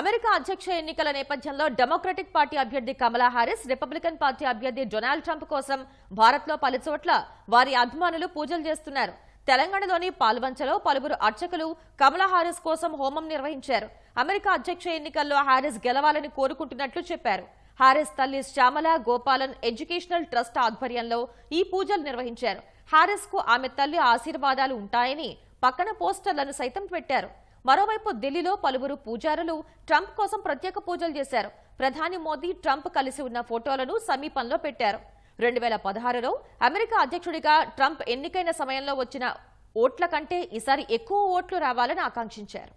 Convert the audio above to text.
America అధ్యక్ష ఎన్నికల నేపథ్యంలో డెమోక్రటిక్ పార్టీ అభ్యర్థి కమలా హారిస్ రిపబ్లికన్ పార్టీ అభ్యర్థి డొనాల్డ్ ట్రంప్ కోసం భారత్లో పలుచోట్ల వారి అభిమానులు పూజలు చేస్తున్నారు తెలంగాణలోని పాల్వంచలో పలువురు అర్చకులు కమలా హారిస్ కోసం హోమం నిర్వహించారు అమెరికా అధ్యక్ష ఎన్నికల్లో హారిస్ గెలవాలని కోరుకుంటున్నట్లు చెప్పారు హారిస్ తల్లి శ్యామల గోపాలన్ ఎడ్యుకేషనల్ ట్రస్ట్ ఆధ్వర్యంలో ఈ పూజలు నిర్వహించారు హారిస్ కు ఆమె తల్లి ఆశీర్వాదాలు ఉంటాయని పక్కన పోస్టర్లను సైతం పెట్టారు మరోవైపు ఢిల్లీలో పలువురు పూజారులు ట్రంప్ కోసం ప్రత్యేక పూజలు చేశారు ప్రధాని మోదీ ట్రంప్ కలిసి ఉన్న ఫోటోలను సమీపంలో పెట్టారు రెండు వేల పదహారులో అమెరికా అధ్యక్షుడిగా ట్రంప్ ఎన్నికైన సమయంలో వచ్చిన ఓట్ల కంటే ఈసారి ఎక్కువ ఓట్లు రావాలని ఆకాంక్షించారు